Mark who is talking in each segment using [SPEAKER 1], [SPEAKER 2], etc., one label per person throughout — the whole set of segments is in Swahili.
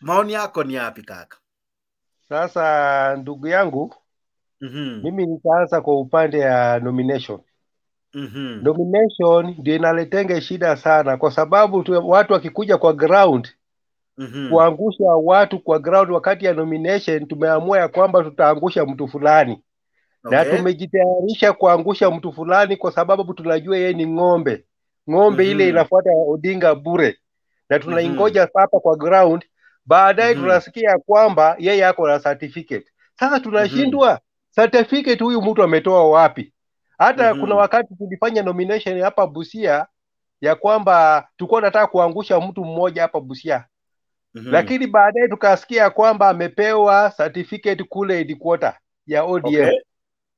[SPEAKER 1] maoni yako ni yapi kaka? Sasa ndugu yangu mm-hmm. mimi nitaanza kwa upande ya nomination mm-hmm. nomination ndio inaletenga shida sana, kwa sababu tu, watu wakikuja kwa ground mm-hmm. kuangusha watu kwa ground wakati ya nomination, tumeamua ya kwamba tutaangusha mtu fulani okay. na tumejitayarisha kuangusha mtu fulani kwa sababu tunajua yeye ni ng'ombe ng'ombe mm-hmm. ile mhm. inafuata Odinga bure na mhm. tunaingoja mm-hmm. sasa kwa ground baadaye mm -hmm. tunasikia kwamba yeye ako na certificate. Sasa tunashindwa mm -hmm. certificate huyu mtu ametoa wapi? Hata mm -hmm. kuna wakati tulifanya nomination hapa Busia ya kwamba tulikuwa nataka kuangusha mtu mmoja hapa Busia mm -hmm. lakini baadaye tukasikia kwamba amepewa certificate kule headquarter ya ODM okay.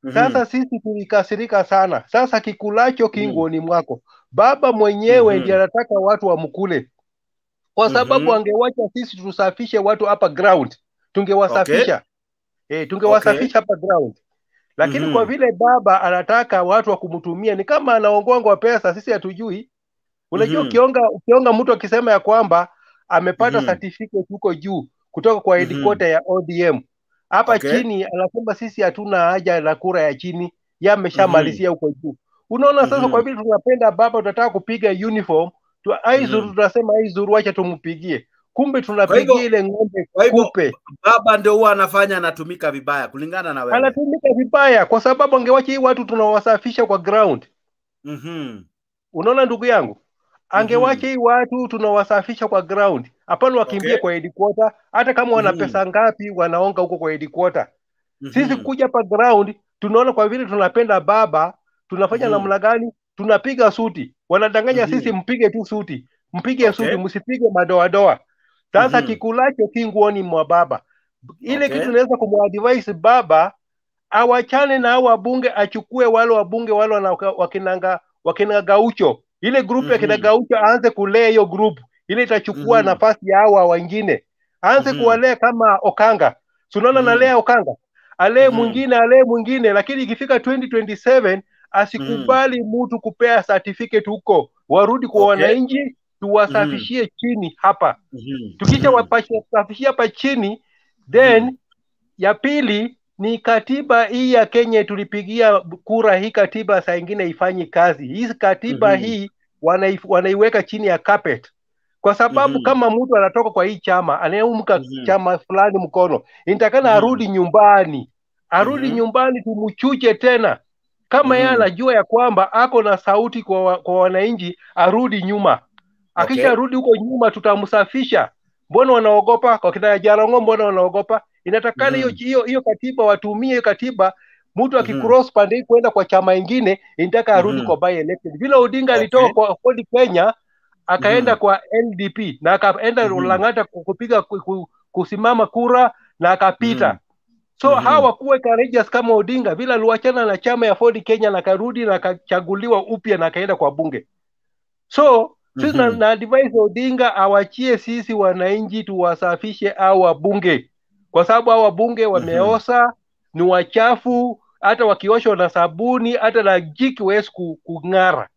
[SPEAKER 1] Mm -hmm. Sasa sisi tulikasirika sana. Sasa kikulacho mm kingoni mhm. mwako, baba mwenyewe mhm. ndiye mm -hmm. anataka watu wamkule kwa mhm. sababu mm -hmm. angewacha sisi tusafishe watu hapa ground, tungewasafisha okay. eh, tungewasafisha hapa okay. ground lakini mm -hmm. kwa mhm. vile baba anataka watu wa kumtumia ni kama anaongongwa pesa, sisi hatujui. Unajua, mm -hmm. ukionga ukionga mtu akisema ya kwamba amepata mm -hmm. certificate huko juu kutoka kwa headquarter mhm. mm -hmm. ya ODM hapa okay. chini, anasema sisi hatuna haja na kura ya chini, yeye ameshamalizia mm huko juu. Unaona sasa, mm -hmm. kwa vile tunapenda baba, tunataka kupiga uniform tu, aizuru mm. tunasema aizuru, tumpigie. Kumbe tunapigia ile ng'ombe kupe. Baba ndio huwa anafanya anatumika vibaya, kulingana na wewe. Anatumika vibaya kwa sababu angewacha hii watu tunawasafisha kwa ground. mm -hmm. Unaona ndugu yangu, angewacha mhm. hii watu tunawasafisha kwa ground, hapana wakimbie okay. kwa headquarter, hata kama wana mm -hmm. ngapi wanaonga huko kwa headquarter. Mm -hmm. Sisi mhm. kuja pa ground tunaona kwa vile tunapenda baba tunafanya mm -hmm. namna gani tunapiga suti, wanadanganya mm -hmm. Sisi mpige tu suti, mpige okay. suti, msipige madoadoa. Sasa mm -hmm. kikulacho kinguoni mwa baba ile okay. kitu naweza kumwadvise baba awachane na hao wabunge, achukue wale wabunge wale wakinanga wakinanga gaucho ile grupu mm -hmm. ya mhm. kina gaucho aanze kulea hiyo grupu, ile itachukua mm -hmm. nafasi ya hawa wengine, aanze mm -hmm. kuwalea kama Okanga sunaona mm -hmm. nalea Okanga alee mhm. mwingine mm -hmm. alee mwingine, lakini ikifika 2027 asikubali mm. mtu kupea certificate huko, warudi kwa okay. wananchi tuwasafishie mm. chini hapa mm-hmm. mm. tukisha wasafishia hapa chini then mm. ya pili ni katiba hii ya Kenya tulipigia kura hii katiba saa ingine ifanyi kazi. Hii katiba mm-hmm. hii wanai, wanaiweka chini ya carpet kwa sababu mm-hmm. kama mtu anatoka kwa hii chama anayeumka mm-hmm. chama fulani mkono, inatakana mm-hmm. arudi nyumbani, arudi mm-hmm. nyumbani, tumchuche tena kama yeye mm-hmm. anajua ya kwamba ako na sauti kwa, wa, kwa wananchi arudi nyuma akisharudi okay. huko nyuma tutamsafisha mbona wanaogopa kwa kina jarongo mbona wanaogopa inatakana hiyo mm-hmm. hiyo hiyo katiba watumie hiyo katiba mtu mm. akicross mm-hmm. pande hii kwenda kwa chama ingine inataka arudi mm-hmm. kwa by election vile odinga alitoka okay. kwa kodi kenya akaenda mm-hmm. kwa ndp na akaenda mm-hmm. langata kupiga kusimama kura na akapita mm-hmm so mm -hmm. hawa kuweka rejas kama Odinga vile aliwachana na chama ya Ford Kenya na karudi na kachaguliwa upya na kaenda kwa bunge so sisi mm -hmm. na, mhm. na advise Odinga awachie sisi wananchi tuwasafishe au wabunge, kwa sababu hao wabunge mhm. wameosa, mm -hmm. ni wachafu, hata wakioshwa na sabuni hata na jiki wezi kung'ara.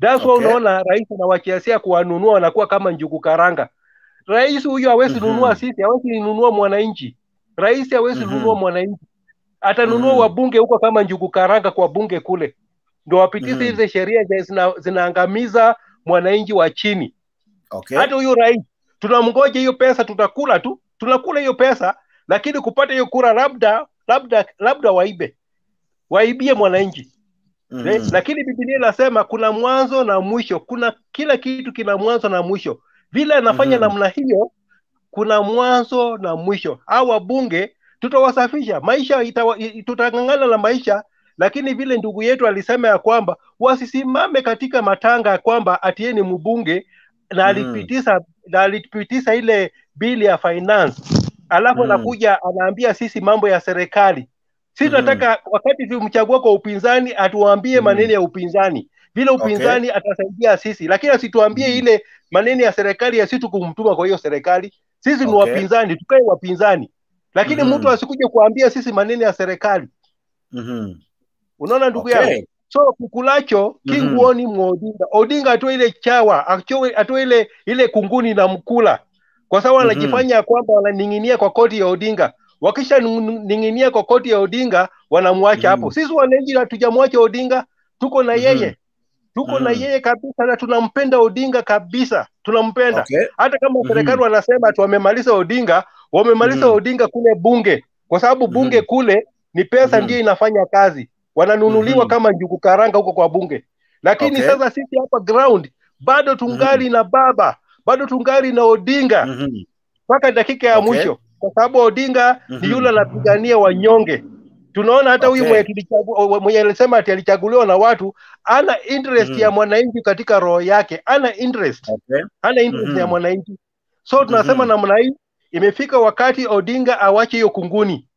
[SPEAKER 1] That's okay. Unaona rais anawachiasia kuwanunua, wanakuwa kama njugu karanga. Rais huyu hawezi mm -hmm. nunua sisi, hawezi ninunua mwananchi. Rais awezi mm-hmm. nunua mwananchi, atanunua mm-hmm. wabunge huko kama njugu karanga kwa bunge kule, ndo wapitishe mm-hmm. hizi sheria zina, zinaangamiza mwananchi wa chini. Okay. Hata huyu rais tunamngoja hiyo pesa, tutakula tu, tunakula hiyo pesa, lakini kupata hiyo kura labda labda labda waibe waibie mwananchi mm-hmm. Lakini bibilia inasema kuna mwanzo na mwisho, kuna kila kitu kina mwanzo na mwisho. Vile anafanya mm-hmm. namna hiyo kuna mwanzo na mwisho. au wabunge tutawasafisha, maisha tutang'ang'ana na maisha lakini vile ndugu yetu alisema ya kwamba wasisimame katika matanga ya kwamba atie ni mbunge na hmm. alipitisa mm. na alipitisa ile bili ya finance alafu hmm. anakuja mm. anaambia sisi mambo ya serikali sisi hmm. tunataka mm. wakati tumchagua kwa upinzani atuambie mm. maneno ya upinzani vile upinzani okay. atasaidia sisi lakini asituambie mm. ile maneno ya serikali ya sisi kwa hiyo serikali sisi ni okay. wapinzani tukae wapinzani lakini mm-hmm. mtu asikuja kuambia sisi maneno ya serikali mm-hmm. unaona ndugu okay. yangu so kukulacho mm-hmm. kinguoni mwa odinga odinga atoe ile chawa atoe ile ile kunguni na mkula kwa sababu mm-hmm. wanajifanya mm-hmm. kwamba wananing'inia kwa koti ya odinga wakisha ning'inia kwa koti ya odinga wanamwacha mm-hmm. hapo sisi wananchi hatujamwacha odinga tuko na mm-hmm. yeye mm-hmm tuko mm. na yeye kabisa na tunampenda Odinga kabisa, tunampenda okay. Hata kama serikali mm. Mm-hmm. wanasema tu wamemaliza Odinga, wamemaliza mm. Odinga kule bunge, kwa sababu mm-hmm. bunge mm. kule ni pesa mm. Mm-hmm. ndiyo inafanya kazi, wananunuliwa mm. kama njugu karanga huko kwa bunge. Lakini okay. sasa sisi hapa ground bado tungali mm. na baba, bado tungali na Odinga mpaka mm -hmm. dakika ya okay. mwisho, kwa sababu Odinga mm -hmm. ni yule anapigania wanyonge tunaona hata huyu okay. mwenye alisema ati alichaguliwa na watu ana interest mm. ya mwananchi katika roho yake ana interest okay. ana interest mm-hmm. ya mwananchi so tunasema mm-hmm. namna hii imefika wakati odinga awache hiyo kunguni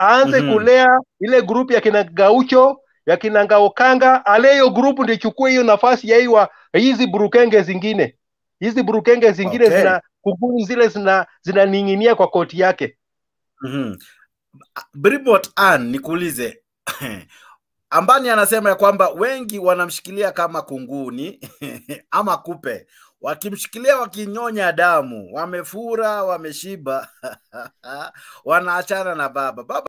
[SPEAKER 1] aanze mm-hmm. kulea ile grupu ya kina gaucho ya kina ngaokanga hiyo grupu ndio hiyo nafasi ya hiwa hizi burukenge zingine hizi burukenge zingine okay. zina kunguni zile zina zinaning'inia kwa koti yake mm-hmm. Bribot Ann, ah, nikuulize Ambani anasema ya kwamba wengi wanamshikilia kama kunguni ama kupe, wakimshikilia wakinyonya damu, wamefura, wameshiba wanaachana na baba baba.